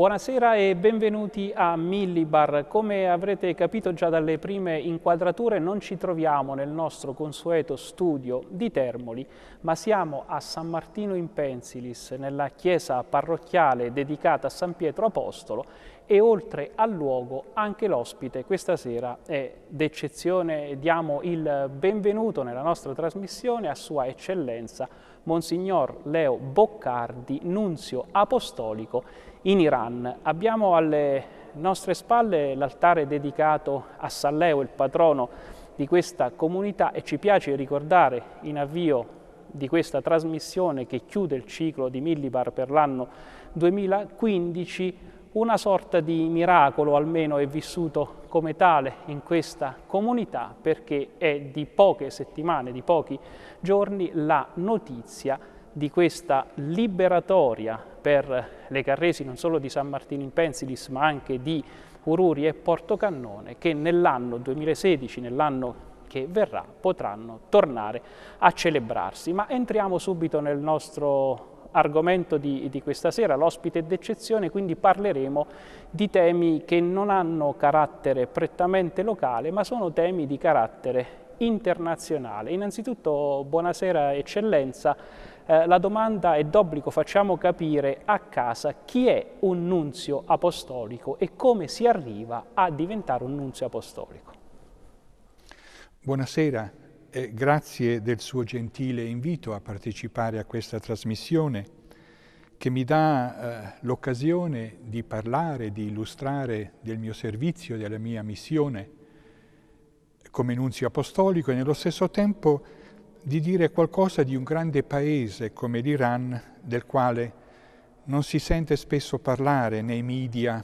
Buonasera e benvenuti a Millibar. Come avrete capito già dalle prime inquadrature non ci troviamo nel nostro consueto studio di Termoli, ma siamo a San Martino in Pensilis, nella chiesa parrocchiale dedicata a San Pietro Apostolo e oltre al luogo anche l'ospite questa sera è d'eccezione. Diamo il benvenuto nella nostra trasmissione a Sua Eccellenza Monsignor Leo Boccardi, nunzio apostolico in Iran. Abbiamo alle nostre spalle l'altare dedicato a Salleo, il patrono di questa comunità e ci piace ricordare in avvio di questa trasmissione che chiude il ciclo di Millibar per l'anno 2015 una sorta di miracolo almeno è vissuto come tale in questa comunità perché è di poche settimane, di pochi giorni la notizia di questa liberatoria per le carresi non solo di San Martino in Pensilis ma anche di Ururi e Portocannone che nell'anno 2016, nell'anno che verrà, potranno tornare a celebrarsi. Ma entriamo subito nel nostro argomento di, di, questa sera, l'ospite d'eccezione, quindi parleremo di temi che non hanno carattere prettamente locale, ma sono temi di carattere internazionale. Innanzitutto buonasera eccellenza, eh, la domanda è d'obbligo, facciamo capire a casa chi è un nunzio apostolico e come si arriva a diventare un nunzio apostolico. Buonasera, eh, grazie del suo gentile invito a partecipare a questa trasmissione che mi dà eh, l'occasione di parlare, di illustrare del mio servizio, della mia missione come nunzio apostolico e nello stesso tempo di dire qualcosa di un grande paese come l'Iran, del quale non si sente spesso parlare nei media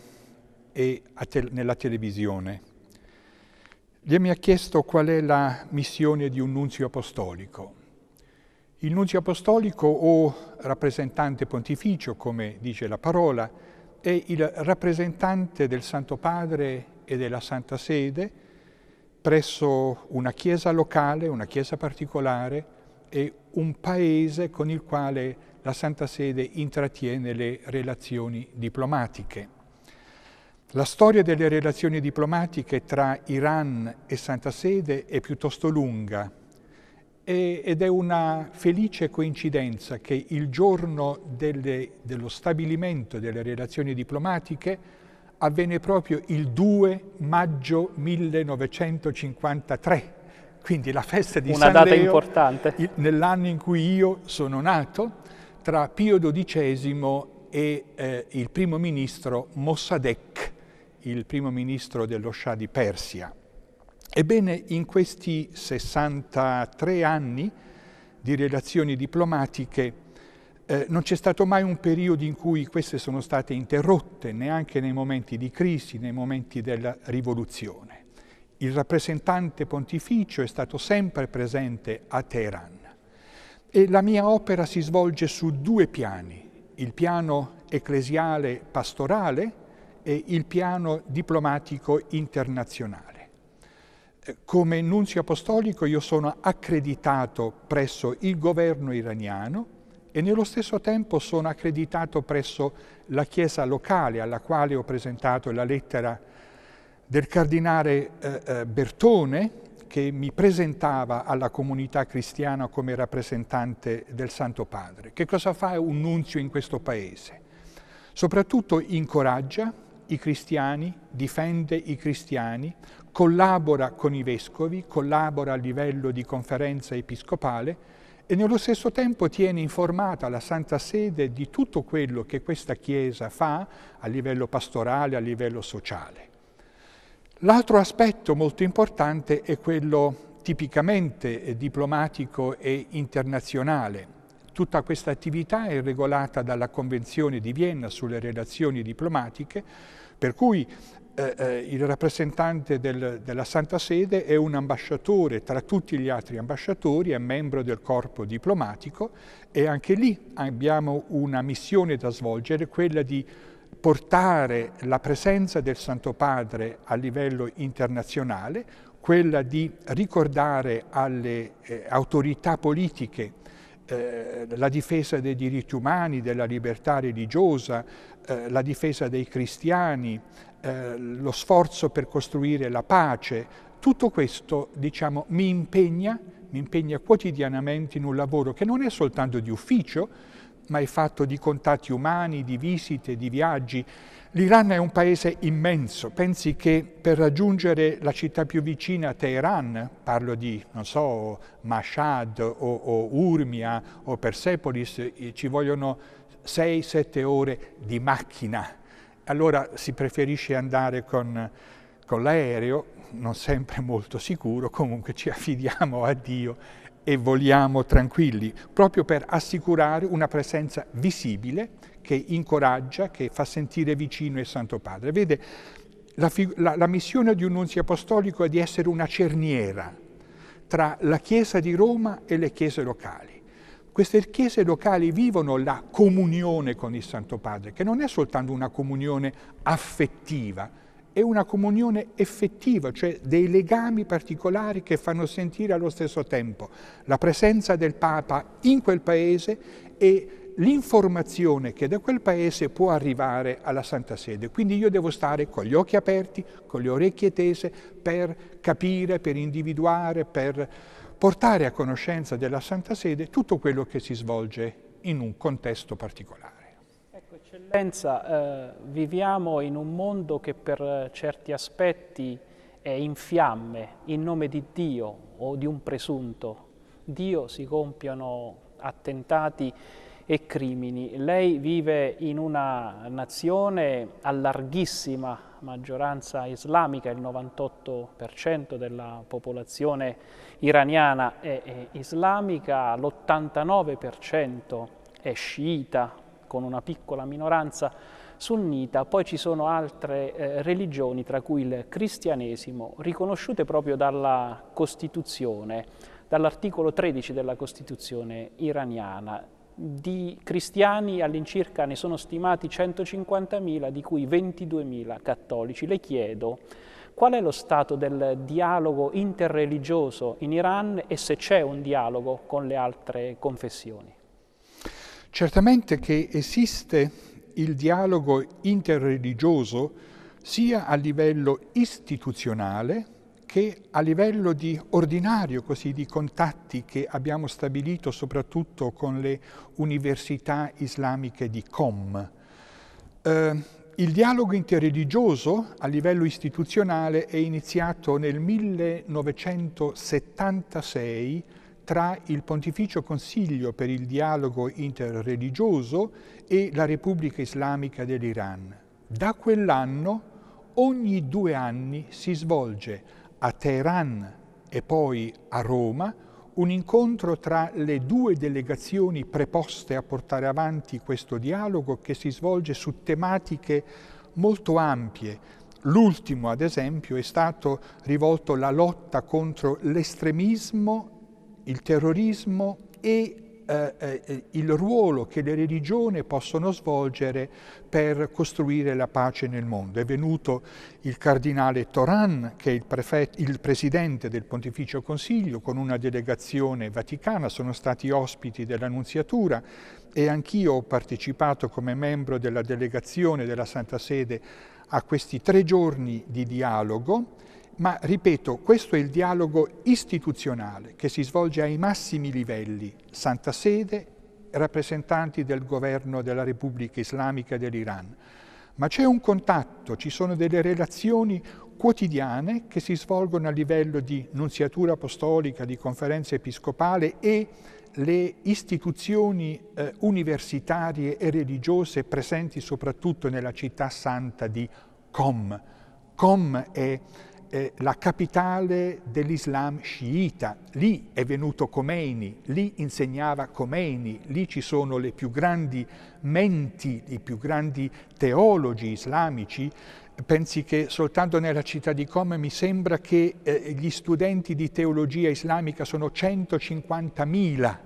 e te- nella televisione. Gli mi ha chiesto qual è la missione di un nunzio apostolico. Il nunzio apostolico o rappresentante pontificio, come dice la parola, è il rappresentante del Santo Padre e della Santa Sede, presso una chiesa locale, una chiesa particolare e un paese con il quale la Santa Sede intrattiene le relazioni diplomatiche. La storia delle relazioni diplomatiche tra Iran e Santa Sede è piuttosto lunga ed è una felice coincidenza che il giorno delle, dello stabilimento delle relazioni diplomatiche avvenne proprio il 2 maggio 1953, quindi la festa di Una San data Leo, importante. nell'anno in cui io sono nato, tra Pio XII e eh, il primo ministro Mossadegh, il primo ministro dello Shah di Persia. Ebbene, in questi 63 anni di relazioni diplomatiche eh, non c'è stato mai un periodo in cui queste sono state interrotte, neanche nei momenti di crisi, nei momenti della rivoluzione. Il rappresentante pontificio è stato sempre presente a Teheran e la mia opera si svolge su due piani, il piano ecclesiale pastorale e il piano diplomatico internazionale. Eh, come nunzio apostolico io sono accreditato presso il governo iraniano e nello stesso tempo sono accreditato presso la Chiesa locale alla quale ho presentato la lettera del cardinale eh, eh, Bertone che mi presentava alla comunità cristiana come rappresentante del Santo Padre. Che cosa fa un nunzio in questo paese? Soprattutto incoraggia i cristiani, difende i cristiani, collabora con i vescovi, collabora a livello di conferenza episcopale, e nello stesso tempo tiene informata la Santa Sede di tutto quello che questa Chiesa fa a livello pastorale, a livello sociale. L'altro aspetto molto importante è quello tipicamente diplomatico e internazionale. Tutta questa attività è regolata dalla Convenzione di Vienna sulle relazioni diplomatiche, per cui eh, eh, il rappresentante del, della Santa Sede è un ambasciatore tra tutti gli altri ambasciatori, è membro del corpo diplomatico e anche lì abbiamo una missione da svolgere, quella di portare la presenza del Santo Padre a livello internazionale, quella di ricordare alle eh, autorità politiche eh, la difesa dei diritti umani, della libertà religiosa, eh, la difesa dei cristiani, eh, lo sforzo per costruire la pace, tutto questo diciamo, mi impegna, mi impegna quotidianamente in un lavoro che non è soltanto di ufficio, ma è fatto di contatti umani, di visite, di viaggi. L'Iran è un paese immenso, pensi che per raggiungere la città più vicina, Teheran, parlo di, non so, Mashhad o, o Urmia o Persepolis, eh, ci vogliono 6-7 ore di macchina. Allora si preferisce andare con, con l'aereo, non sempre molto sicuro, comunque ci affidiamo a Dio e voliamo tranquilli, proprio per assicurare una presenza visibile che incoraggia, che fa sentire vicino il Santo Padre. Vede, la, la, la missione di un nunzio apostolico è di essere una cerniera tra la Chiesa di Roma e le Chiese locali queste chiese locali vivono la comunione con il Santo Padre, che non è soltanto una comunione affettiva, è una comunione effettiva, cioè dei legami particolari che fanno sentire allo stesso tempo la presenza del Papa in quel paese e l'informazione che da quel paese può arrivare alla Santa Sede. Quindi io devo stare con gli occhi aperti, con le orecchie tese per capire, per individuare, per portare a conoscenza della Santa Sede tutto quello che si svolge in un contesto particolare. Eccellenza, eh, viviamo in un mondo che per eh, certi aspetti è in fiamme, in nome di Dio o di un presunto. Dio si compiono attentati e crimini. Lei vive in una nazione a larghissima maggioranza islamica, il 98% della popolazione iraniana è, è islamica, l'89% è sciita, con una piccola minoranza sunnita, poi ci sono altre eh, religioni, tra cui il cristianesimo, riconosciute proprio dalla Costituzione, dall'articolo 13 della Costituzione iraniana. Di cristiani all'incirca ne sono stimati 150.000, di cui 22.000 cattolici. Le chiedo qual è lo stato del dialogo interreligioso in Iran e se c'è un dialogo con le altre confessioni. Certamente che esiste il dialogo interreligioso sia a livello istituzionale che a livello di ordinario, così di contatti che abbiamo stabilito soprattutto con le università islamiche di Qom. Eh, il dialogo interreligioso a livello istituzionale è iniziato nel 1976 tra il Pontificio Consiglio per il dialogo interreligioso e la Repubblica Islamica dell'Iran. Da quell'anno ogni due anni si svolge a Teheran e poi a Roma un incontro tra le due delegazioni preposte a portare avanti questo dialogo che si svolge su tematiche molto ampie, L'ultimo, ad esempio, è stato rivolto alla lotta contro l'estremismo il terrorismo e eh, eh, il ruolo che le religioni possono svolgere per costruire la pace nel mondo. È venuto il cardinale Toran, che è il, il presidente del Pontificio Consiglio, con una delegazione vaticana, sono stati ospiti dell'Annunziatura e anch'io ho partecipato come membro della delegazione della Santa Sede a questi tre giorni di dialogo ma ripeto, questo è il dialogo istituzionale che si svolge ai massimi livelli, Santa Sede, rappresentanti del governo della Repubblica Islamica dell'Iran. Ma c'è un contatto, ci sono delle relazioni quotidiane che si svolgono a livello di nunziatura apostolica, di conferenza episcopale e le istituzioni eh, universitarie e religiose presenti soprattutto nella città santa di Qom. Qom è eh, la capitale dell'Islam sciita, lì è venuto Khomeini, lì insegnava Khomeini, lì ci sono le più grandi menti, i più grandi teologi islamici, pensi che soltanto nella città di Qom mi sembra che eh, gli studenti di teologia islamica sono 150.000.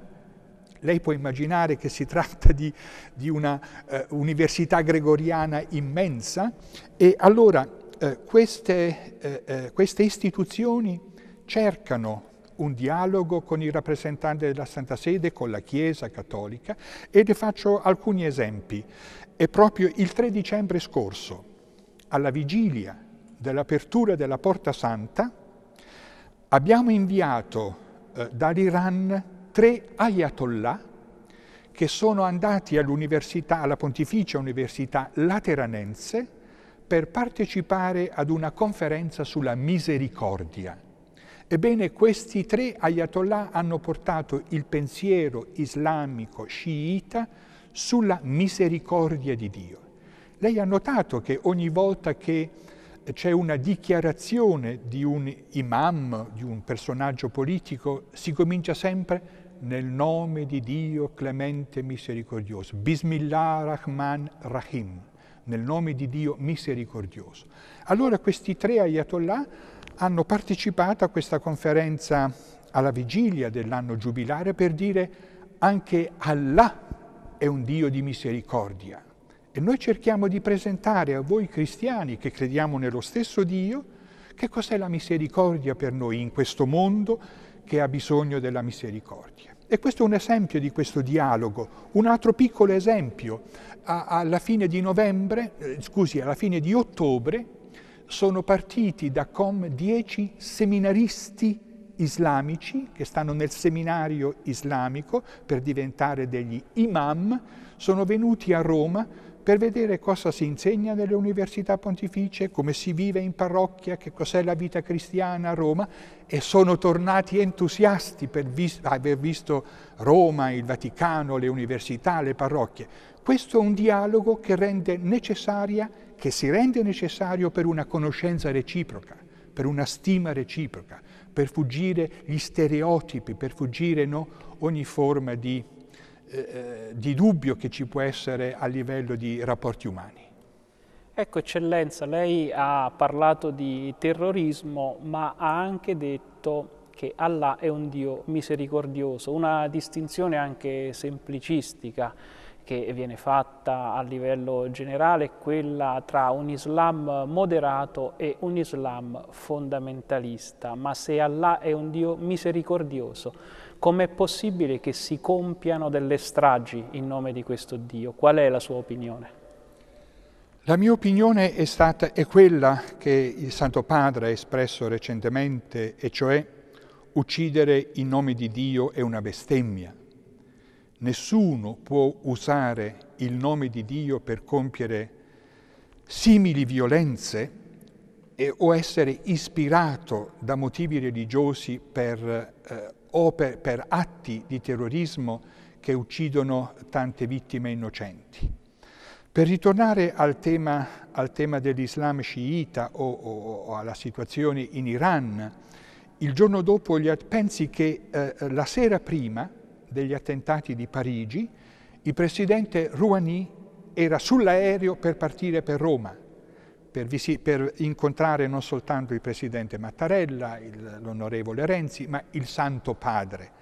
Lei può immaginare che si tratta di, di una eh, università gregoriana immensa e allora eh, queste, eh, eh, queste istituzioni cercano un dialogo con il rappresentante della Santa Sede, con la Chiesa Cattolica e ne faccio alcuni esempi. È proprio il 3 dicembre scorso, alla vigilia dell'apertura della Porta Santa, abbiamo inviato eh, dall'Iran tre ayatollah che sono andati all alla Pontificia Università Lateranense per partecipare ad una conferenza sulla misericordia. Ebbene, questi tre ayatollah hanno portato il pensiero islamico sciita sulla misericordia di Dio. Lei ha notato che ogni volta che c'è una dichiarazione di un imam, di un personaggio politico, si comincia sempre nel nome di Dio clemente e misericordioso, Bismillah Rahman Rahim nel nome di Dio misericordioso. Allora questi tre ayatollah hanno partecipato a questa conferenza alla vigilia dell'anno giubilare per dire anche Allah è un Dio di misericordia. E noi cerchiamo di presentare a voi cristiani che crediamo nello stesso Dio che cos'è la misericordia per noi in questo mondo che ha bisogno della misericordia. E questo è un esempio di questo dialogo. Un altro piccolo esempio, alla fine di novembre, eh, scusi, alla fine di ottobre, sono partiti da Com 10 seminaristi islamici che stanno nel seminario islamico per diventare degli imam, sono venuti a Roma per vedere cosa si insegna nelle università pontificie, come si vive in parrocchia, che cos'è la vita cristiana a Roma e sono tornati entusiasti per vis- aver visto Roma, il Vaticano, le università, le parrocchie. Questo è un dialogo che, rende necessaria, che si rende necessario per una conoscenza reciproca, per una stima reciproca, per fuggire gli stereotipi, per fuggire no, ogni forma di eh, eh, di dubbio che ci può essere a livello di rapporti umani. Ecco eccellenza, lei ha parlato di terrorismo ma ha anche detto che Allah è un Dio misericordioso, una distinzione anche semplicistica che viene fatta a livello generale è quella tra un Islam moderato e un Islam fondamentalista, ma se Allah è un Dio misericordioso, Com'è possibile che si compiano delle stragi in nome di questo Dio? Qual è la sua opinione? La mia opinione è, stata, è quella che il Santo Padre ha espresso recentemente, e cioè uccidere in nome di Dio è una bestemmia. Nessuno può usare il nome di Dio per compiere simili violenze e, o essere ispirato da motivi religiosi per eh, o per, per atti di terrorismo che uccidono tante vittime innocenti. Per ritornare al tema, al tema dell'Islam sciita o, o, o, alla situazione in Iran, il giorno dopo gli, pensi che eh, la sera prima degli attentati di Parigi il presidente Rouhani era sull'aereo per partire per Roma per, per incontrare non soltanto il Presidente Mattarella, l'Onorevole Renzi, ma il Santo Padre.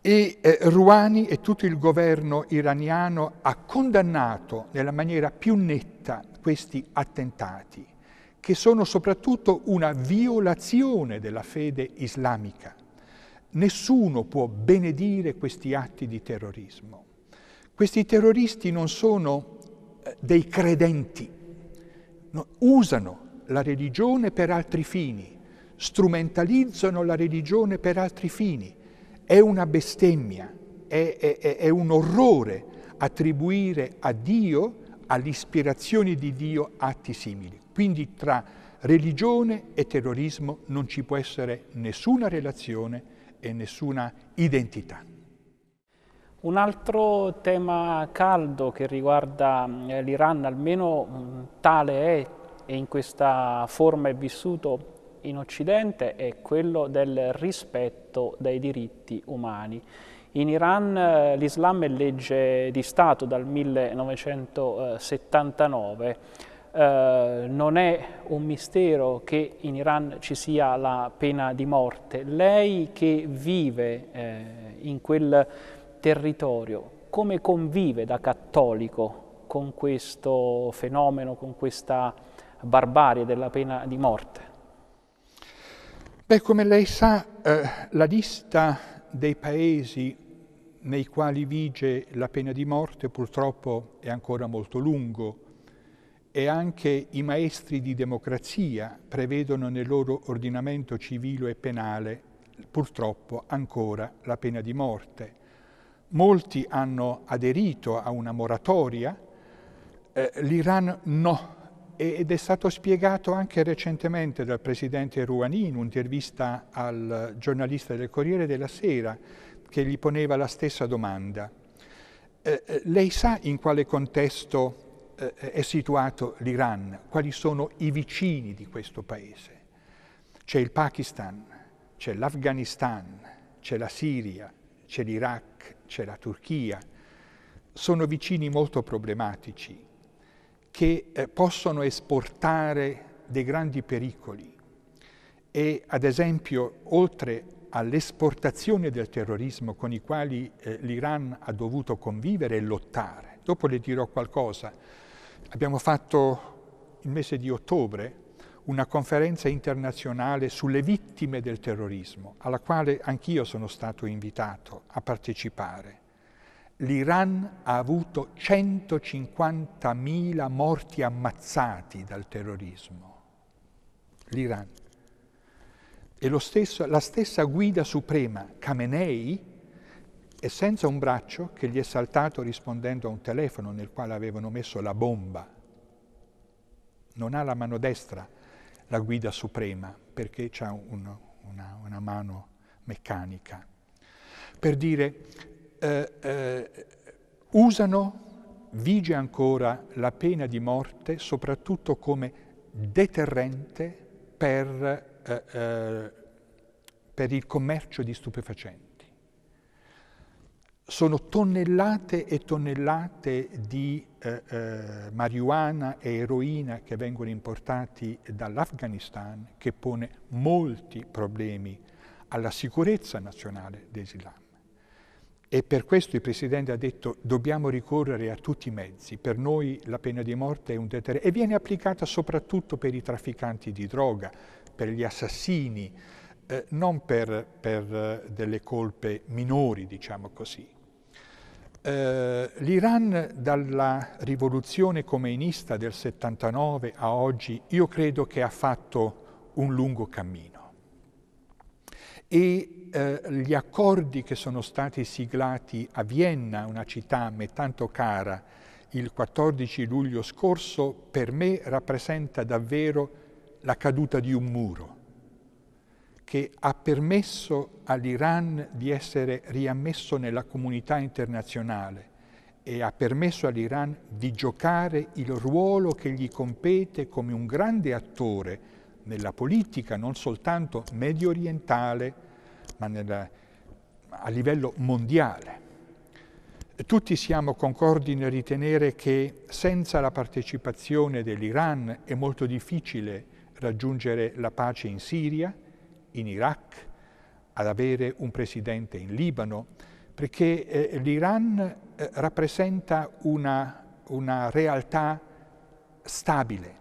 E eh, Rouhani e tutto il governo iraniano ha condannato nella maniera più netta questi attentati, che sono soprattutto una violazione della fede islamica. Nessuno può benedire questi atti di terrorismo. Questi terroristi non sono eh, dei credenti, usano la religione per altri fini, strumentalizzano la religione per altri fini. È una bestemmia, è, è, è un orrore attribuire a Dio, all'ispirazione di Dio, atti simili. Quindi tra religione e terrorismo non ci può essere nessuna relazione e nessuna identità. Un altro tema caldo che riguarda eh, l'Iran, almeno mm, tale è e in questa forma è vissuto in Occidente, è quello del rispetto dei diritti umani. In Iran eh, l'Islam è legge di Stato dal 1979. Eh, non è un mistero che in Iran ci sia la pena di morte. Lei che vive eh, in quel territorio, come convive da cattolico con questo fenomeno, con questa barbarie della pena di morte? Beh, come lei sa, eh, la lista dei paesi nei quali vige la pena di morte purtroppo è ancora molto lungo e anche i maestri di democrazia prevedono nel loro ordinamento civile e penale purtroppo ancora la pena di morte molti hanno aderito a una moratoria, eh, l'Iran no. Ed è stato spiegato anche recentemente dal presidente Rouhani in un'intervista al giornalista del Corriere della Sera che gli poneva la stessa domanda. Eh, eh, lei sa in quale contesto eh, è situato l'Iran? Quali sono i vicini di questo paese? C'è il Pakistan, c'è l'Afghanistan, c'è la Siria, c'è l'Iraq, c'è la Turchia, sono vicini molto problematici che eh, possono esportare dei grandi pericoli e ad esempio oltre all'esportazione del terrorismo con i quali eh, l'Iran ha dovuto convivere e lottare, dopo le dirò qualcosa, abbiamo fatto il mese di ottobre una conferenza internazionale sulle vittime del terrorismo, alla quale anch'io sono stato invitato a partecipare. L'Iran ha avuto 150.000 morti ammazzati dal terrorismo. L'Iran. E stesso, la stessa guida suprema, Khamenei, è senza un braccio che gli è saltato rispondendo a un telefono nel quale avevano messo la bomba. Non ha la mano destra la guida suprema, perché c'è un, una, una, mano meccanica. Per dire, eh, eh, usano, vige ancora la pena di morte soprattutto come deterrente per, eh, eh per il commercio di stupefacenti sono tonnellate e tonnellate di eh, eh, marijuana e eroina che vengono importati dall'Afghanistan che pone molti problemi alla sicurezza nazionale dell'Islam. E per questo il Presidente ha detto dobbiamo ricorrere a tutti i mezzi, per noi la pena di morte è un deterrente e viene applicata soprattutto per i trafficanti di droga, per gli assassini, eh, non per, per eh, delle colpe minori, diciamo così. Eh, l'Iran dalla rivoluzione comeinista del 79 a oggi io credo che ha fatto un lungo cammino e eh, gli accordi che sono stati siglati a Vienna, una città a me tanto cara, il 14 luglio scorso per me rappresenta davvero la caduta di un muro che ha permesso all'Iran di essere riammesso nella comunità internazionale e ha permesso all'Iran di giocare il ruolo che gli compete come un grande attore nella politica non soltanto medio orientale ma nella, a livello mondiale. Tutti siamo concordi nel ritenere che senza la partecipazione dell'Iran è molto difficile raggiungere la pace in Siria, in Iraq, ad avere un presidente in Libano, perché eh, l'Iran eh, rappresenta una, una, realtà stabile.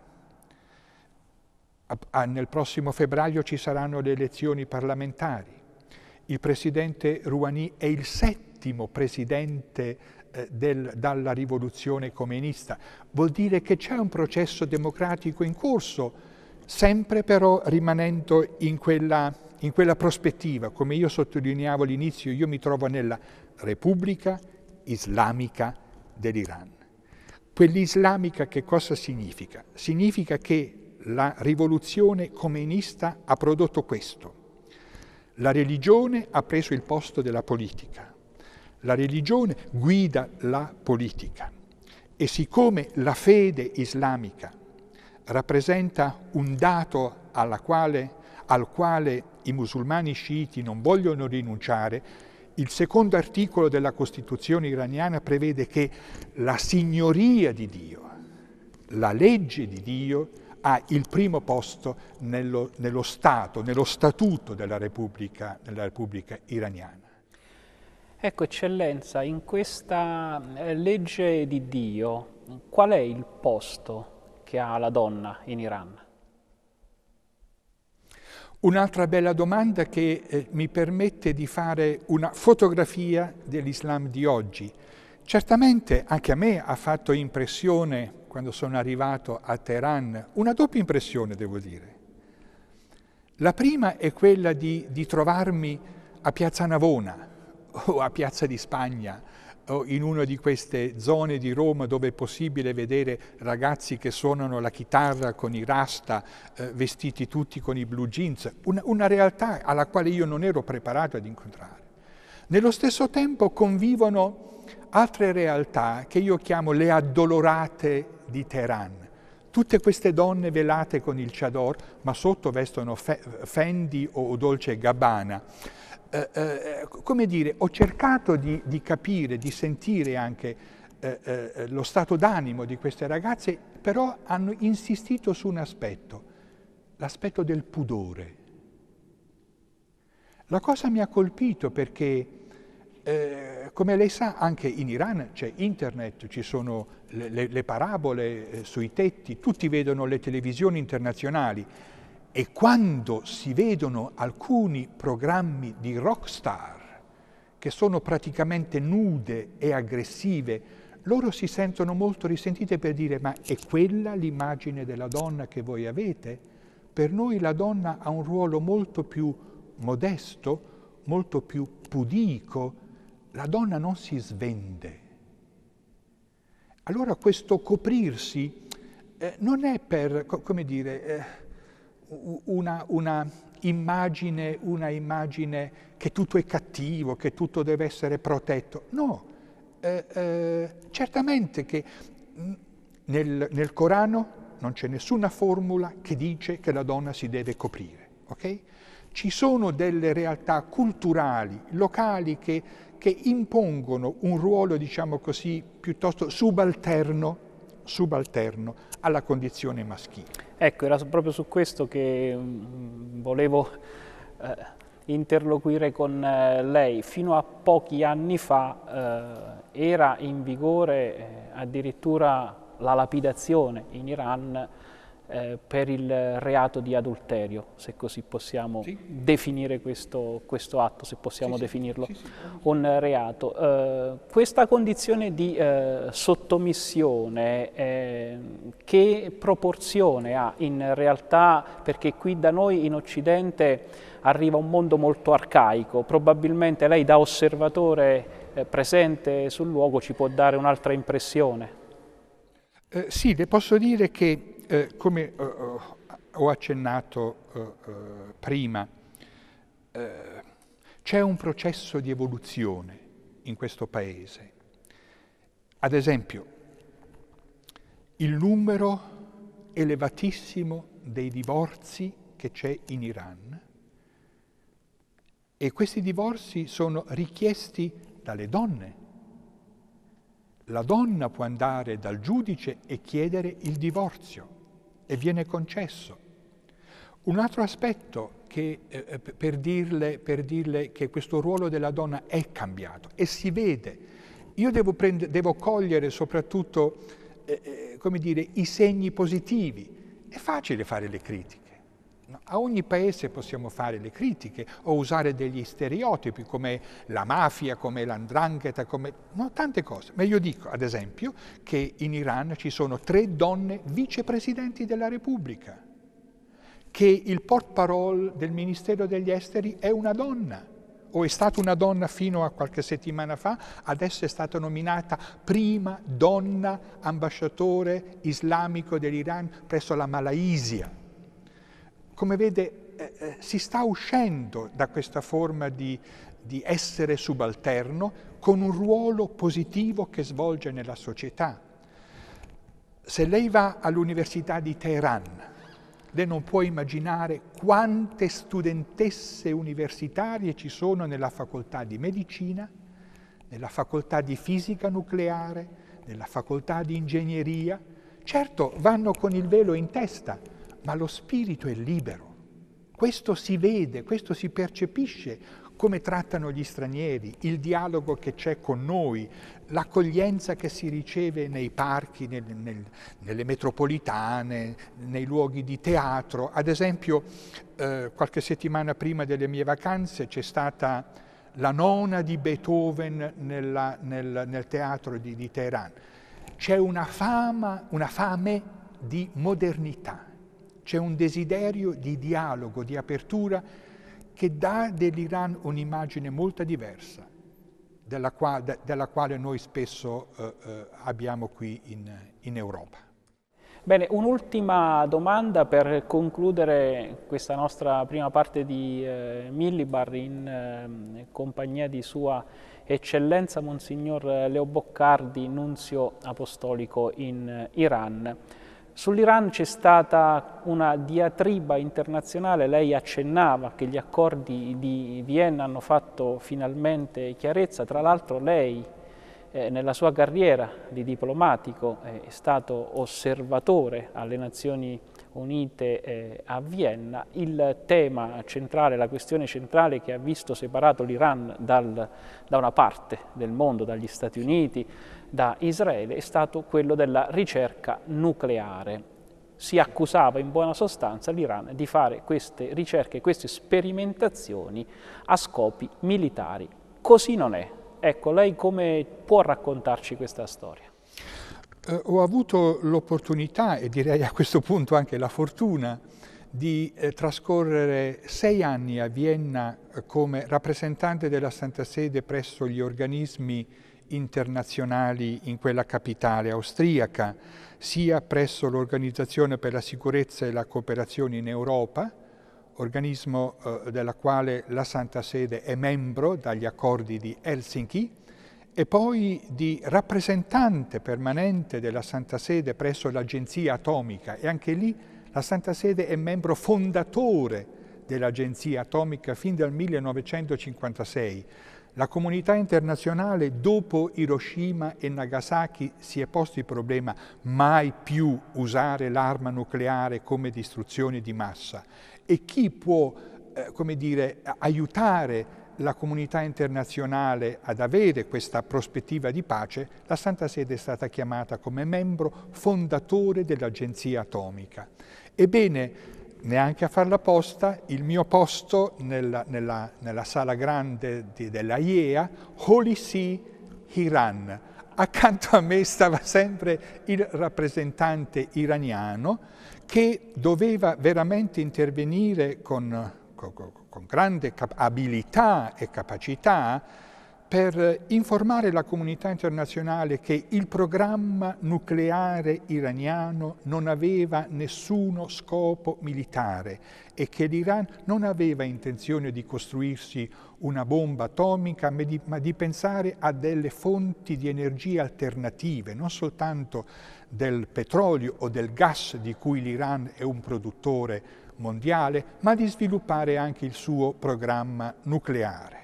A, a, ah, nel prossimo febbraio ci saranno le elezioni parlamentari. Il presidente Rouhani è il settimo presidente eh, del, dalla rivoluzione comunista. Vuol dire che c'è un processo democratico in corso sempre però rimanendo in quella, in quella prospettiva, come io sottolineavo all'inizio, io mi trovo nella Repubblica Islamica dell'Iran. Quell'islamica che cosa significa? Significa che la rivoluzione comunista ha prodotto questo. La religione ha preso il posto della politica. La religione guida la politica. E siccome la fede islamica rappresenta un dato quale, al quale i musulmani sciiti non vogliono rinunciare, il secondo articolo della Costituzione iraniana prevede che la signoria di Dio, la legge di Dio, ha il primo posto nello, nello Stato, nello statuto della Repubblica, della Repubblica iraniana. Ecco, eccellenza, in questa eh, legge di Dio qual è il posto che ha la donna in Iran? Un'altra bella domanda che eh, mi permette di fare una fotografia dell'Islam di oggi. Certamente anche a me ha fatto impressione, quando sono arrivato a Teheran, una doppia impressione, devo dire. La prima è quella di, di trovarmi a Piazza Navona o a Piazza di Spagna in una di queste zone di Roma dove è possibile vedere ragazzi che suonano la chitarra con i rasta, eh, vestiti tutti con i blue jeans, una, una realtà alla quale io non ero preparato ad incontrare. Nello stesso tempo convivono altre realtà che io chiamo le addolorate di Teheran. Tutte queste donne velate con il chador, ma sotto vestono Fendi o Dolce Gabbana eh, eh, eh, come dire, ho cercato di, di capire, di sentire anche eh, eh, lo stato d'animo di queste ragazze, però hanno insistito su un aspetto, l'aspetto del pudore. La cosa mi ha colpito perché, come lei sa, anche in Iran c'è internet, ci sono le, le, le parabole sui tetti, tutti vedono le televisioni internazionali, e quando si vedono alcuni programmi di rockstar che sono praticamente nude e aggressive, loro si sentono molto risentite per dire ma è quella l'immagine della donna che voi avete? Per noi la donna ha un ruolo molto più modesto, molto più pudico, la donna non si svende. Allora questo coprirsi eh, non è per, co come dire, eh, una, una, immagine, una immagine che tutto è cattivo, che tutto deve essere protetto. No, eh, eh, certamente che mm, nel, nel, Corano non c'è nessuna formula che dice che la donna si deve coprire, ok? Ci sono delle realtà culturali, locali che, che impongono un ruolo, diciamo così, piuttosto subalterno subalterno alla condizione maschile. Ecco, era proprio su questo che mm, volevo eh, interloquire con eh, lei. Fino a pochi anni fa eh, era in vigore eh, addirittura la lapidazione in Iran eh, per il reato di adulterio, se così possiamo sì. definire questo, questo, atto, se possiamo sì, definirlo sì, un reato. Eh, questa condizione di eh, sottomissione, eh, che proporzione ha in realtà, perché qui da noi in Occidente arriva un mondo molto arcaico, probabilmente lei da osservatore eh, presente sul luogo ci può dare un'altra impressione. sì, le posso dire che eh, come eh, eh ho accennato eh, eh, prima, c'è un processo di evoluzione in questo paese. Ad esempio, il numero elevatissimo dei divorzi che c'è in Iran e questi divorzi sono richiesti dalle donne. La donna può andare dal giudice e chiedere il divorzio e viene concesso. Un altro aspetto che, eh, eh per, dirle, per, dirle, che questo ruolo della donna è cambiato e si vede. Io devo, prendere, devo cogliere soprattutto eh, eh, dire, i segni positivi. È facile fare le critiche. A ogni paese possiamo fare le critiche o usare degli stereotipi come la mafia, come l'andrangheta, come no, tante cose. Ma io dico, ad esempio, che in Iran ci sono tre donne vicepresidenti della Repubblica, che il portparole del Ministero degli Esteri è una donna o è stata una donna fino a qualche settimana fa, adesso è stata nominata prima donna ambasciatore islamico dell'Iran presso la Malaysia come vede, eh, eh, si sta uscendo da questa forma di, di essere subalterno con un ruolo positivo che svolge nella società. Se lei va all'Università di Teheran, lei non può immaginare quante studentesse universitarie ci sono nella facoltà di medicina, nella facoltà di fisica nucleare, nella facoltà di ingegneria. Certo, vanno con il velo in testa, ma lo spirito è libero. Questo si vede, questo si percepisce, come trattano gli stranieri, il dialogo che c'è con noi, l'accoglienza che si riceve nei parchi, nel, nel, nelle metropolitane, nei luoghi di teatro. Ad esempio, eh, qualche settimana prima delle mie vacanze c'è stata la nona di Beethoven nella, nel, nel, teatro di, di Teheran. C'è una, fama, una fame di modernità c'è un desiderio di dialogo, di apertura che dà dell'Iran un'immagine molto diversa della, qua, de, della quale noi spesso eh, eh, abbiamo qui in, in Europa. Bene, un'ultima domanda per concludere questa nostra prima parte di eh, Millibar in eh, compagnia di Sua Eccellenza Monsignor Leo Boccardi, Nunzio Apostolico in eh, Iran. Sull'Iran c'è stata una diatriba internazionale, lei accennava che gli accordi di Vienna hanno fatto finalmente chiarezza, tra l'altro lei eh, nella sua carriera di diplomatico eh, è stato osservatore alle Nazioni Unite eh, a Vienna, il tema centrale, la questione centrale che ha visto separato l'Iran da una parte del mondo, dagli Stati Uniti, da Israele è stato quello della ricerca nucleare. Si accusava in buona sostanza l'Iran di fare queste ricerche, queste sperimentazioni a scopi militari. Così non è. Ecco, lei come può raccontarci questa storia? Eh, ho avuto l'opportunità e direi a questo punto anche la fortuna di eh, trascorrere sei anni a Vienna eh, come rappresentante della Santa Sede presso gli organismi internazionali in quella capitale austriaca, sia presso l'Organizzazione per la sicurezza e la cooperazione in Europa, organismo eh, della quale la Santa Sede è membro dagli accordi di Helsinki, e poi di rappresentante permanente della Santa Sede presso l'Agenzia Atomica e anche lì la Santa Sede è membro fondatore dell'Agenzia Atomica fin dal 1956. La comunità internazionale dopo Hiroshima e Nagasaki si è posto il problema mai più usare l'arma nucleare come distruzione di massa e chi può eh, come dire, aiutare la comunità internazionale ad avere questa prospettiva di pace, la Santa Sede è stata chiamata come membro fondatore dell'Agenzia Atomica. Ebbene, neanche a farla apposta, il mio posto nella, nella, nella sala grande di, della IEA, Holy See Iran. Accanto a me stava sempre il rappresentante iraniano che doveva veramente intervenire con, con, con grande abilità e capacità per informare la comunità internazionale che il programma nucleare iraniano non aveva nessuno scopo militare e che l'Iran non aveva intenzione di costruirsi una bomba atomica, ma di pensare a delle fonti di energia alternative, non soltanto del petrolio o del gas di cui l'Iran è un produttore mondiale, ma di sviluppare anche il suo programma nucleare.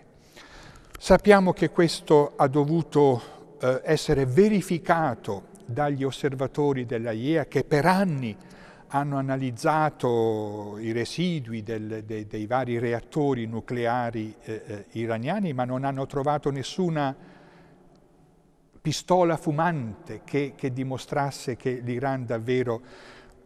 Sappiamo che questo ha dovuto eh, essere verificato dagli osservatori della IEA che per anni hanno analizzato i residui del, de, dei vari reattori nucleari eh, eh, iraniani, ma non hanno trovato nessuna pistola fumante che, che dimostrasse che l'Iran davvero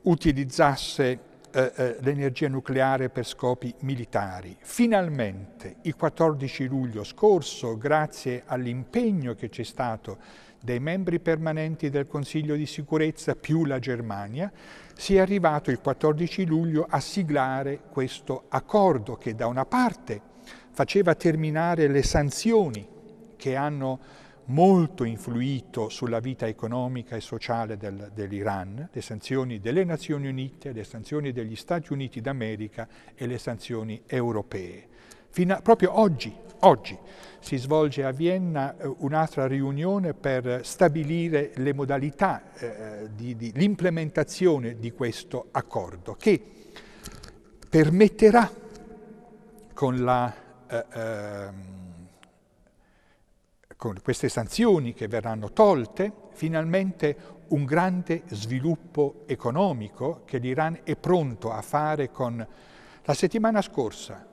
utilizzasse eh, eh, l'energia nucleare per scopi militari. Finalmente, il 14 luglio scorso, grazie all'impegno che c'è stato dei membri permanenti del Consiglio di sicurezza più la Germania, si è arrivato il 14 luglio a siglare questo accordo che da una parte faceva terminare le sanzioni che hanno molto influito sulla vita economica e sociale del, dell'Iran, le sanzioni delle Nazioni Unite, le sanzioni degli Stati Uniti d'America e le sanzioni europee. A, proprio oggi, oggi, si svolge a Vienna eh, un'altra riunione per stabilire le modalità eh, eh, di, di l'implementazione di questo accordo che permetterà con la eh, ehm, con queste sanzioni che verranno tolte, finalmente un grande sviluppo economico che l'Iran è pronto a fare con la settimana scorsa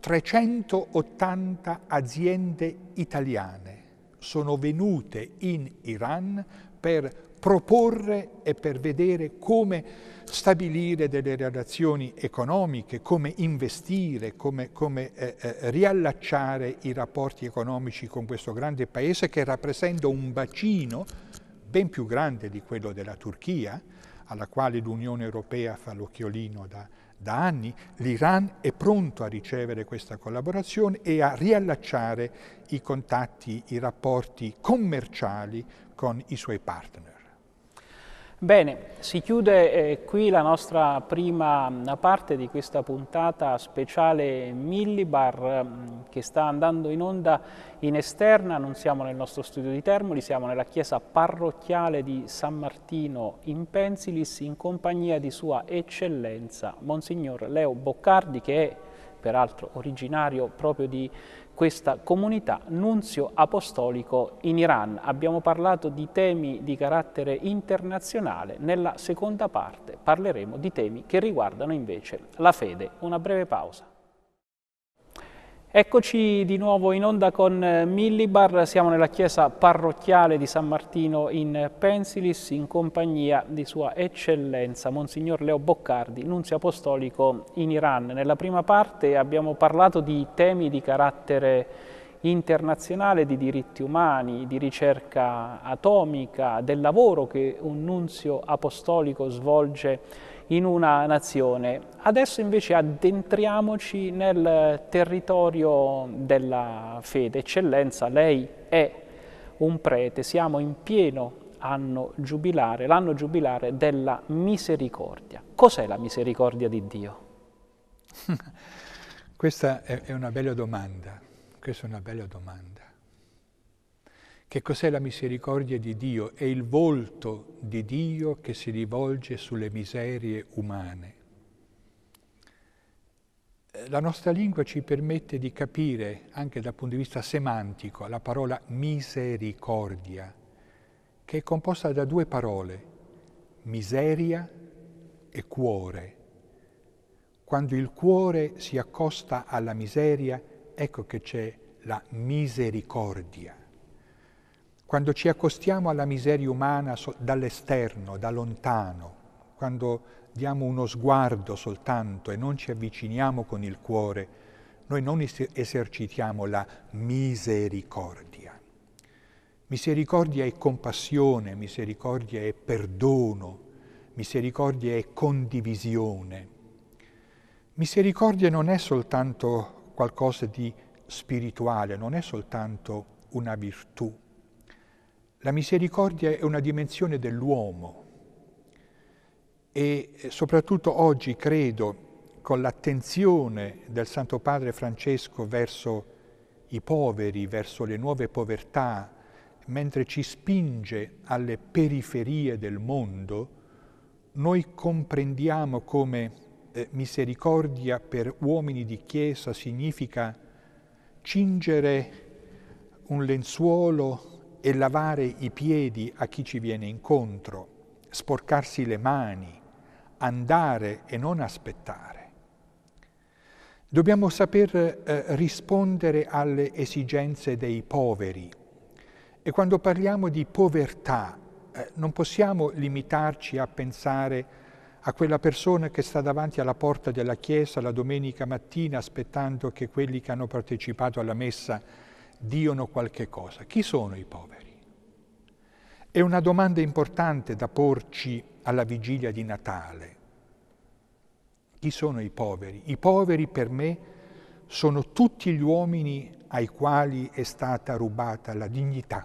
380 aziende italiane sono venute in Iran per proporre e per vedere come stabilire delle relazioni economiche, come investire, come, come eh, eh, riallacciare i rapporti economici con questo grande paese che rappresenta un bacino ben più grande di quello della Turchia, alla quale l'Unione Europea fa l'occhiolino da, da anni, l'Iran è pronto a ricevere questa collaborazione e a riallacciare i contatti, i rapporti commerciali con i suoi partner. Bene, si chiude eh, qui la nostra prima mm, parte di questa puntata speciale Millibar mh, mm, che sta andando in onda in esterna, non siamo nel nostro studio di Termoli, siamo nella chiesa parrocchiale di San Martino in Pensilis in compagnia di sua eccellenza Monsignor Leo Boccardi che è peraltro originario proprio di questa comunità nunzio apostolico in Iran. Abbiamo parlato di temi di carattere internazionale, nella seconda parte parleremo di temi che riguardano invece la fede. Una breve pausa. Eccoci di nuovo in onda con eh, Millibar, siamo nella chiesa parrocchiale di San Martino in Pensilis in compagnia di Sua Eccellenza Monsignor Leo Boccardi, nunzio apostolico in Iran. Nella prima parte abbiamo parlato di temi di carattere internazionale, di diritti umani, di ricerca atomica, del lavoro che un nunzio apostolico svolge in una nazione. Adesso invece addentriamoci nel territorio della fede. Eccellenza, lei è un prete, siamo in pieno anno giubilare, l'anno giubilare della misericordia. Cos'è la misericordia di Dio? Questa è una bella domanda, questa è una bella domanda. Che cos'è la misericordia di Dio? È il volto di Dio che si rivolge sulle miserie umane. La nostra lingua ci permette di capire, anche dal punto di vista semantico, la parola misericordia, che è composta da due parole, miseria e cuore. Quando il cuore si accosta alla miseria, ecco che c'è la misericordia quando ci accostiamo alla miseria umana so- dall'esterno, da lontano, quando diamo uno sguardo soltanto e non ci avviciniamo con il cuore, noi non es- esercitiamo la misericordia. Misericordia è compassione, misericordia è perdono, misericordia è condivisione. Misericordia non è soltanto qualcosa di spirituale, non è soltanto una virtù, la misericordia è una dimensione dell'uomo e eh, soprattutto oggi credo con l'attenzione del Santo Padre Francesco verso i poveri, verso le nuove povertà, mentre ci spinge alle periferie del mondo, noi comprendiamo come eh, misericordia per uomini di Chiesa significa cingere un lenzuolo e lavare i piedi a chi ci viene incontro, sporcarsi le mani, andare e non aspettare. Dobbiamo saper eh, rispondere alle esigenze dei poveri e quando parliamo di povertà eh, non possiamo limitarci a pensare a quella persona che sta davanti alla porta della chiesa la domenica mattina aspettando che quelli che hanno partecipato alla messa diono qualche cosa. Chi sono i poveri? È una domanda importante da porci alla vigilia di Natale. Chi sono i poveri? I poveri per me sono tutti gli uomini ai quali è stata rubata la dignità.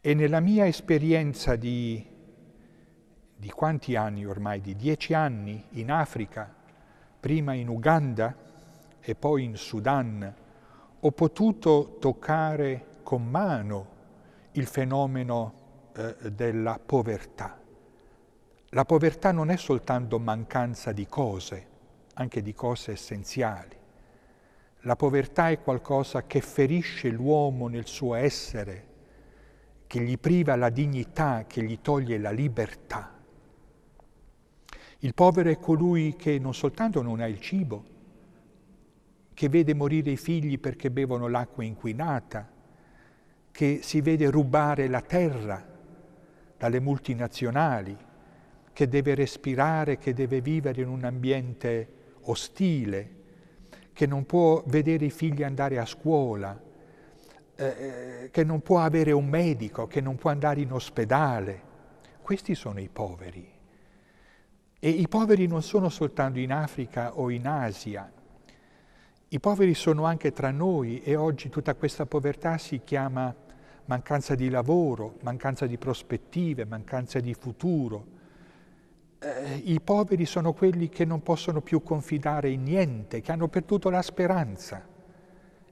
E nella mia esperienza di, di quanti anni ormai? Di dieci anni in Africa, prima in Uganda e poi in Sudan, ho potuto toccare con mano il fenomeno eh, della povertà. La povertà non è soltanto mancanza di cose, anche di cose essenziali. La povertà è qualcosa che ferisce l'uomo nel suo essere, che gli priva la dignità, che gli toglie la libertà. Il povero è colui che non soltanto non ha il cibo, che vede morire i figli perché bevono l'acqua inquinata, che si vede rubare la terra dalle multinazionali, che deve respirare, che deve vivere in un ambiente ostile, che non può vedere i figli andare a scuola, eh, eh che non può avere un medico, che non può andare in ospedale. Questi sono i poveri. E i poveri non sono soltanto in Africa o in Asia, i poveri sono anche tra noi e oggi tutta questa povertà si chiama mancanza di lavoro, mancanza di prospettive, mancanza di futuro. Eh, I poveri sono quelli che non possono più confidare in niente, che hanno perduto la speranza.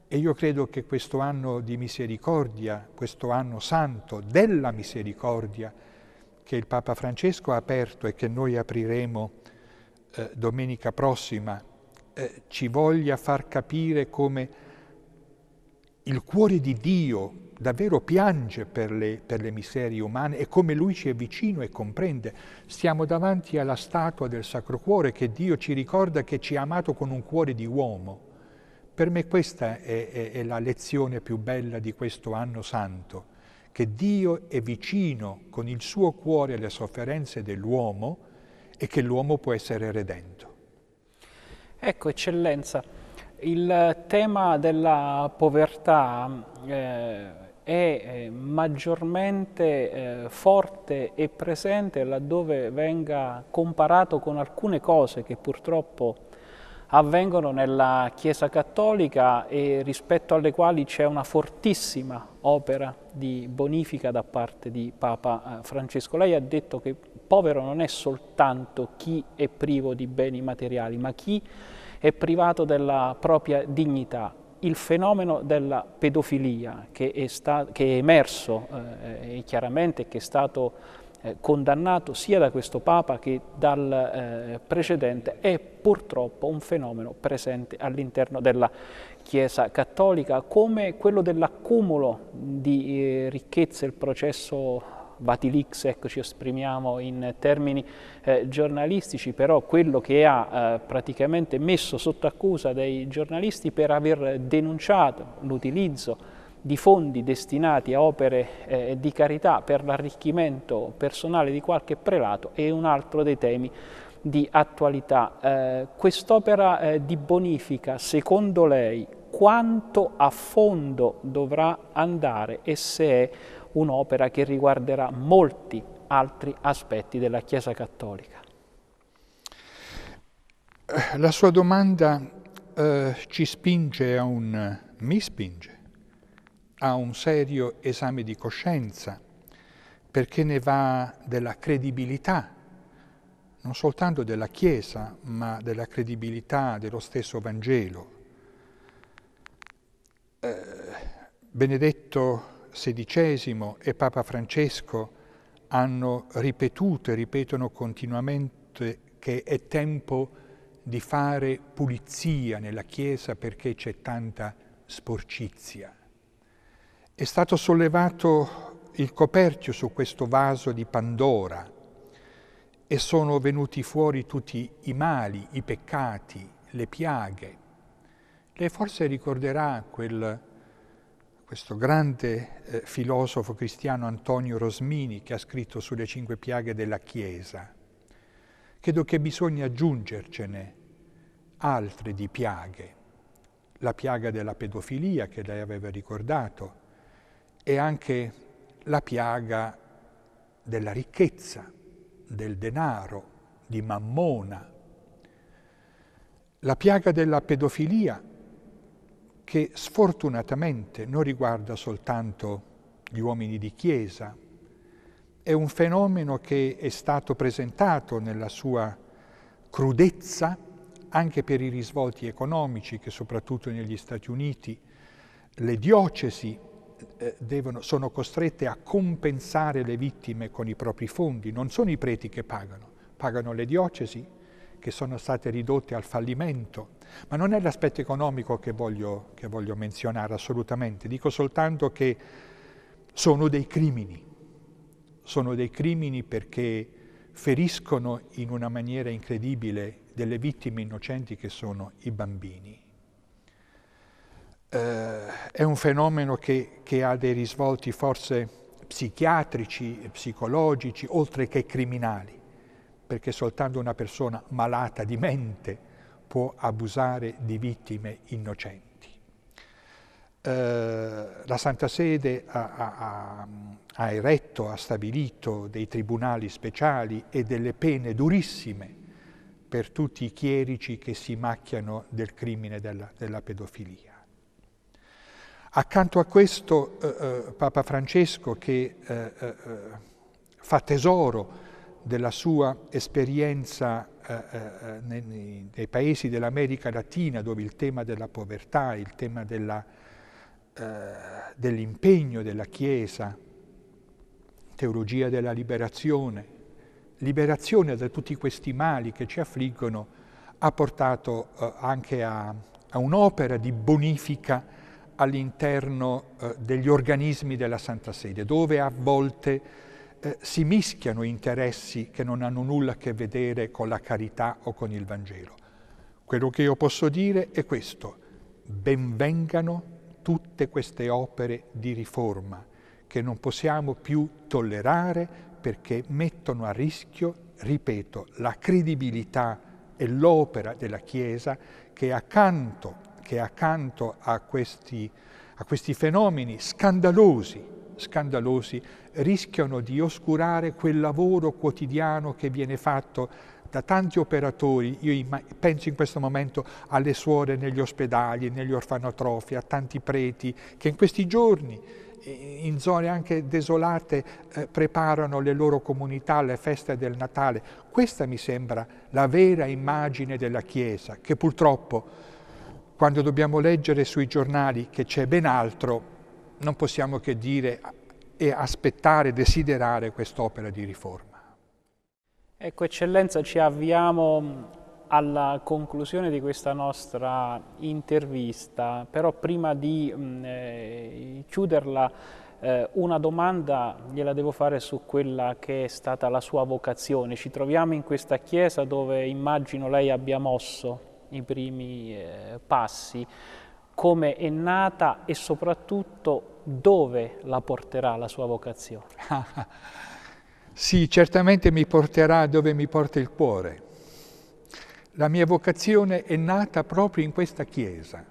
E io credo che questo anno di misericordia, questo anno santo della misericordia che il Papa Francesco ha aperto e che noi apriremo eh, domenica prossima eh, ci voglia far capire come il cuore di Dio davvero piange per le, per le, miserie umane e come Lui ci è vicino e comprende. Stiamo davanti alla statua del Sacro Cuore che Dio ci ricorda che ci ha amato con un cuore di uomo. Per me questa è, è, è la lezione più bella di questo anno santo, che Dio è vicino con il suo cuore alle sofferenze dell'uomo e che l'uomo può essere redento. Ecco, eccellenza, il tema della povertà eh, è eh, maggiormente eh, forte e presente laddove venga comparato con alcune cose che purtroppo avvengono nella Chiesa Cattolica e rispetto alle quali c'è una fortissima opera di bonifica da parte di Papa eh, Francesco. Lei ha detto che povero non è soltanto chi è privo di beni materiali, ma chi è privato della propria dignità. Il fenomeno della pedofilia che è, che è emerso eh, e chiaramente che è stato eh, condannato sia da questo Papa che dal eh, precedente è purtroppo un fenomeno presente all'interno della Chiesa cattolica come quello dell'accumulo di eh, ricchezze, il processo Batilix, ecco ci esprimiamo in termini eh, giornalistici, però quello che ha eh, praticamente messo sotto accusa dei giornalisti per aver denunciato l'utilizzo di fondi destinati a opere eh, di carità per l'arricchimento personale di qualche prelato è un altro dei temi di attualità. Eh, quest'opera eh, di bonifica, secondo lei, quanto a fondo dovrà andare e se è un'opera che riguarderà molti altri aspetti della Chiesa Cattolica? La sua domanda eh, ci spinge a un, mi spinge, a un serio esame di coscienza, perché ne va della credibilità non soltanto della Chiesa, ma della credibilità dello stesso Vangelo. Eh, Benedetto XVI e Papa Francesco hanno ripetuto e ripetono continuamente che è tempo di fare pulizia nella Chiesa perché c'è tanta sporcizia. È stato sollevato il coperchio su questo vaso di Pandora, e sono venuti fuori tutti i mali, i peccati, le piaghe. Lei forse ricorderà quel, questo grande eh, filosofo cristiano Antonio Rosmini che ha scritto sulle cinque piaghe della Chiesa. Credo che bisogna aggiungercene altre di piaghe, la piaga della pedofilia che lei aveva ricordato e anche la piaga della ricchezza del denaro, di mammona, la piaga della pedofilia che sfortunatamente non riguarda soltanto gli uomini di chiesa, è un fenomeno che è stato presentato nella sua crudezza anche per i risvolti economici che soprattutto negli Stati Uniti le diocesi eh, devono, sono costrette a compensare le vittime con i propri fondi, non sono i preti che pagano, pagano le diocesi che sono state ridotte al fallimento. Ma non è l'aspetto economico che voglio, che voglio menzionare assolutamente, dico soltanto che sono dei crimini, sono dei crimini perché feriscono in una maniera incredibile delle vittime innocenti che sono i bambini eh, è un fenomeno che, che ha dei risvolti forse psichiatrici, psicologici, oltre che criminali, perché soltanto una persona malata di mente può abusare di vittime innocenti. Eh, la Santa Sede ha, ha, ha, eretto, ha stabilito dei tribunali speciali e delle pene durissime per tutti i chierici che si macchiano del crimine della, della pedofilia. Accanto a questo eh, eh Papa Francesco che eh, eh, eh, fa tesoro della sua esperienza eh, nei, nei, paesi dell'America Latina dove il tema della povertà, il tema dell'impegno della Chiesa, teologia della liberazione, liberazione da tutti questi mali che ci affliggono, ha portato anche a, a un'opera di bonifica all'interno eh, degli organismi della Santa Sede, dove a volte eh, si mischiano interessi che non hanno nulla a che vedere con la carità o con il Vangelo. Quello che io posso dire è questo, benvengano tutte queste opere di riforma che non possiamo più tollerare perché mettono a rischio, ripeto, la credibilità e l'opera della Chiesa che accanto che accanto a questi, a questi fenomeni scandalosi, scandalosi, rischiano di oscurare quel lavoro quotidiano che viene fatto da tanti operatori, io penso in questo momento alle suore negli ospedali, negli orfanotrofi, a tanti preti che in questi giorni in zone anche desolate eh, preparano le loro comunità alle feste del Natale. Questa mi sembra la vera immagine della Chiesa che purtroppo quando dobbiamo leggere sui giornali che c'è ben altro, non possiamo che dire e aspettare, desiderare quest'opera di riforma. Ecco, Eccellenza, ci avviamo alla conclusione di questa nostra intervista, però prima di mh, mm, eh, chiuderla eh, una domanda gliela devo fare su quella che è stata la sua vocazione. Ci troviamo in questa chiesa dove immagino lei abbia mosso i primi eh, passi, come è nata e soprattutto dove la porterà la sua vocazione. sì, certamente mi porterà dove mi porta il cuore. La mia vocazione è nata proprio in questa chiesa,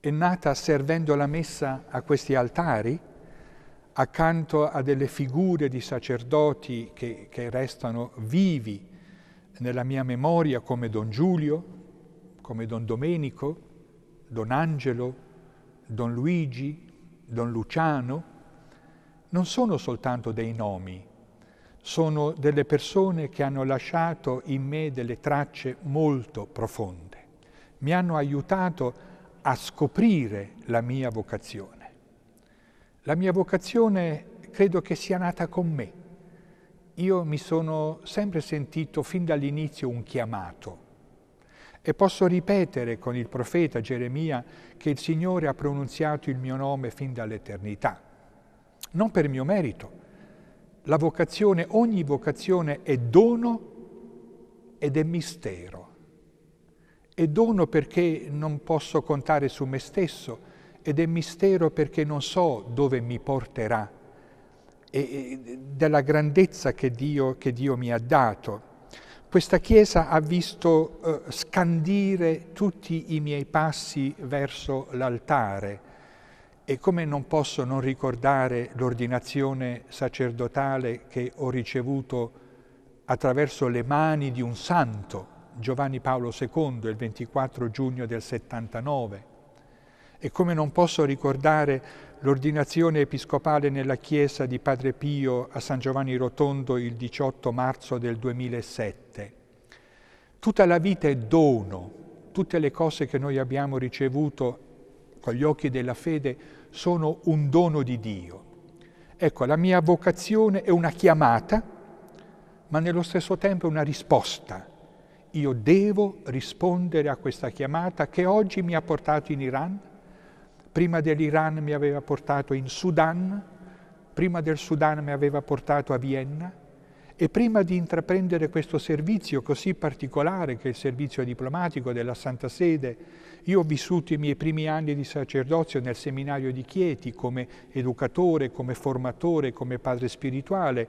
è nata servendo la messa a questi altari, accanto a delle figure di sacerdoti che, che restano vivi nella mia memoria come Don Giulio, come Don Domenico, Don Angelo, Don Luigi, Don Luciano, non sono soltanto dei nomi, sono delle persone che hanno lasciato in me delle tracce molto profonde. Mi hanno aiutato a scoprire la mia vocazione. La mia vocazione credo che sia nata con me io mi sono sempre sentito fin dall'inizio un chiamato e posso ripetere con il profeta Geremia che il Signore ha pronunziato il mio nome fin dall'eternità, non per mio merito. La vocazione, ogni vocazione è dono ed è mistero. È dono perché non posso contare su me stesso ed è mistero perché non so dove mi porterà e, della grandezza che Dio, che Dio, mi ha dato. Questa Chiesa ha visto eh, scandire tutti i miei passi verso l'altare e come non posso non ricordare l'ordinazione sacerdotale che ho ricevuto attraverso le mani di un santo, Giovanni Paolo II, il 24 giugno del 79, e come non posso ricordare l'ordinazione episcopale nella chiesa di Padre Pio a San Giovanni Rotondo il 18 marzo del 2007. Tutta la vita è dono, tutte le cose che noi abbiamo ricevuto con gli occhi della fede sono un dono di Dio. Ecco, la mia vocazione è una chiamata, ma nello stesso tempo è una risposta. Io devo rispondere a questa chiamata che oggi mi ha portato in Iran, prima dell'Iran mi aveva portato in Sudan, prima del Sudan mi aveva portato a Vienna e prima di intraprendere questo servizio così particolare che è il servizio diplomatico della Santa Sede, io ho vissuto i miei primi anni di sacerdozio nel seminario di Chieti come educatore, come formatore, come padre spirituale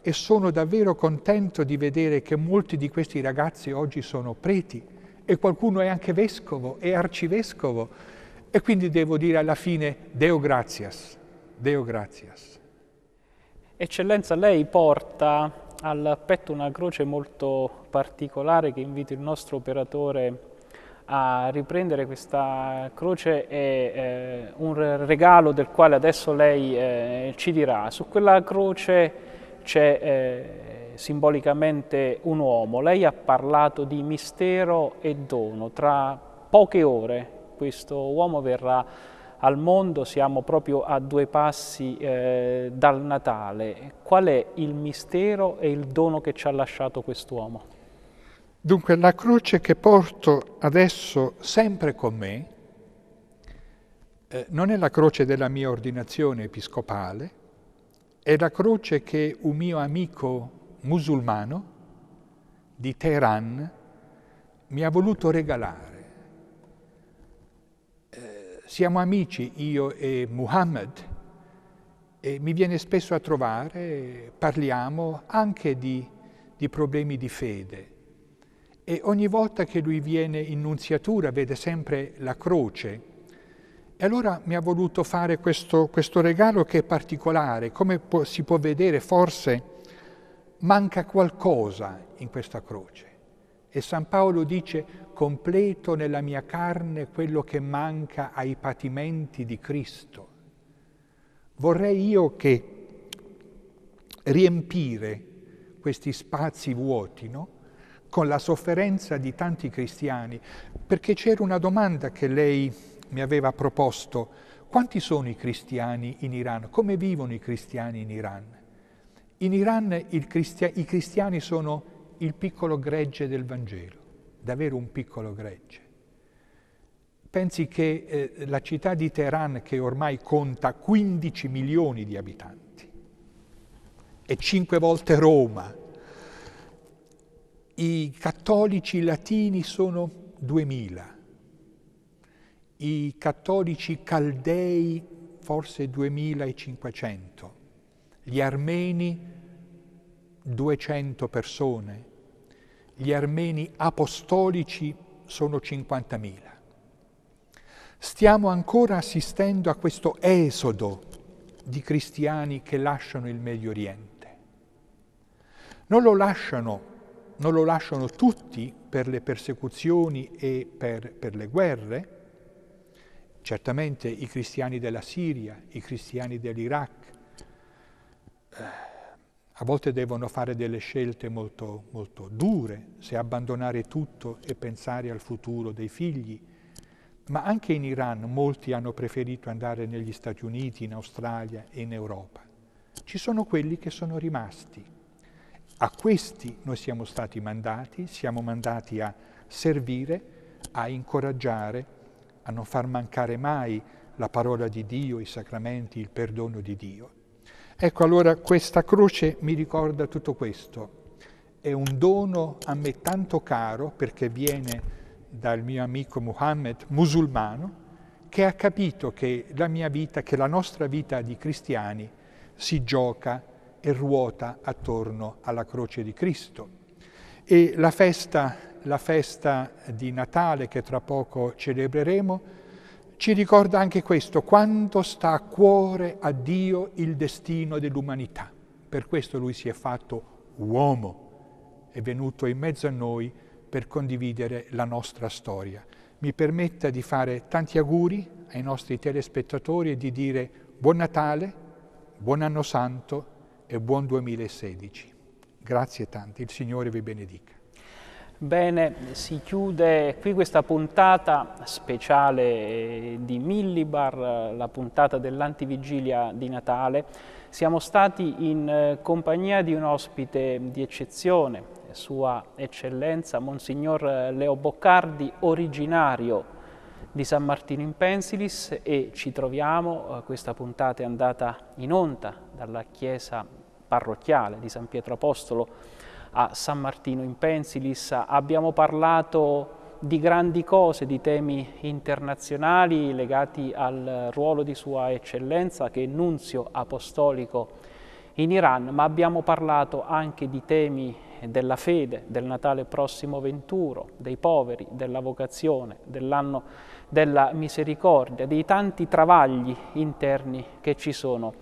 e sono davvero contento di vedere che molti di questi ragazzi oggi sono preti e qualcuno è anche vescovo, e arcivescovo e quindi devo dire alla fine Deo gratias, Deo gratias. Eccellenza, lei porta al petto una croce molto particolare che invito il nostro operatore a riprendere questa croce è eh, un regalo del quale adesso lei eh, ci dirà. Su quella croce c'è eh, simbolicamente un uomo. Lei ha parlato di mistero e dono. Tra poche ore questo uomo verrà al mondo, siamo proprio a due passi eh, dal Natale. Qual è il mistero e il dono che ci ha lasciato quest'uomo? Dunque la croce che porto adesso sempre con me eh, non è la croce della mia ordinazione episcopale, è la croce che un mio amico musulmano di Teheran mi ha voluto regalare siamo amici io e Muhammad e mi viene spesso a trovare, parliamo anche di, di problemi di fede. E ogni volta che lui viene in nunziatura vede sempre la croce. E allora mi ha voluto fare questo, questo regalo che è particolare, come può, si può vedere forse manca qualcosa in questa croce. E San Paolo dice completo nella mia carne quello che manca ai patimenti di Cristo. Vorrei io che riempire questi spazi vuoti, no? con la sofferenza di tanti cristiani, perché c'era una domanda che lei mi aveva proposto, quanti sono i cristiani in Iran? Come vivono i cristiani in Iran? In Iran cristia- i cristiani sono il piccolo gregge del Vangelo davvero un piccolo gregge. Pensi che eh, la città di Teheran, che ormai conta 15 milioni di abitanti, e cinque volte Roma, i cattolici latini sono 2000, i cattolici caldei forse 2500, gli armeni 200 persone, gli armeni apostolici sono 50.000. Stiamo ancora assistendo a questo esodo di cristiani che lasciano il Medio Oriente. Non lo lasciano, non lo lasciano tutti per le persecuzioni e per, per le guerre, certamente i cristiani della Siria, i cristiani dell'Iraq, eh, a volte devono fare delle scelte molto, molto dure, se abbandonare tutto e pensare al futuro dei figli. Ma anche in Iran molti hanno preferito andare negli Stati Uniti, in Australia e in Europa. Ci sono quelli che sono rimasti. A questi noi siamo stati mandati, siamo mandati a servire, a incoraggiare, a non far mancare mai la parola di Dio, i sacramenti, il perdono di Dio Ecco allora questa croce mi ricorda tutto questo. È un dono a me tanto caro perché viene dal mio amico Muhammad, musulmano, che ha capito che la mia vita, che la nostra vita di cristiani si gioca e ruota attorno alla croce di Cristo. E la festa, la festa di Natale che tra poco celebreremo ci ricorda anche questo, quanto sta a cuore a Dio il destino dell'umanità. Per questo lui si è fatto uomo, è venuto in mezzo a noi per condividere la nostra storia. Mi permetta di fare tanti auguri ai nostri telespettatori e di dire buon Natale, buon anno santo e buon 2016. Grazie tante, il Signore vi benedica. Bene, si chiude qui questa puntata speciale eh, di Millibar, eh, la puntata dell'antivigilia di Natale. Siamo stati in eh, compagnia di un ospite di eccezione, Sua Eccellenza Monsignor Leo Boccardi, originario di San Martino in Pensilis e ci troviamo, questa puntata è andata in onta dalla chiesa parrocchiale di San Pietro Apostolo a San Martino in Pensilis, abbiamo parlato di grandi cose, di temi internazionali legati al ruolo di Sua Eccellenza che è nunzio apostolico in Iran, ma abbiamo parlato anche di temi della fede, del Natale prossimo venturo, dei poveri, della vocazione, dell'anno della misericordia, dei tanti travagli interni che ci sono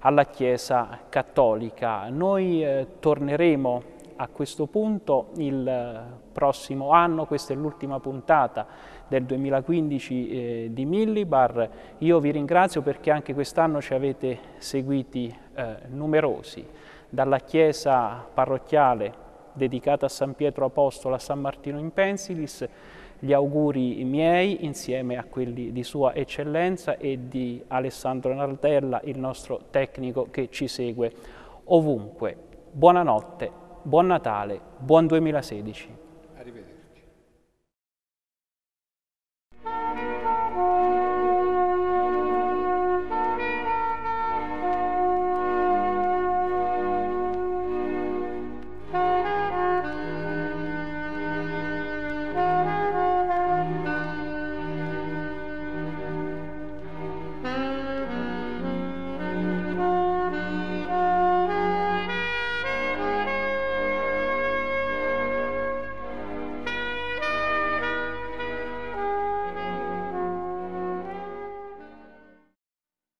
alla Chiesa cattolica. Noi eh, torneremo a questo punto il eh, prossimo anno, questa è l'ultima puntata del 2015 eh, di Millibar. Io vi ringrazio perché anche quest'anno ci avete seguiti eh, numerosi, dalla chiesa parrocchiale dedicata a San Pietro Apostolo a San Martino in Pensilis, gli auguri miei insieme a quelli di Sua Eccellenza e di Alessandro Nardella, il nostro tecnico che ci segue ovunque. Buonanotte buon Natale, buon 2016.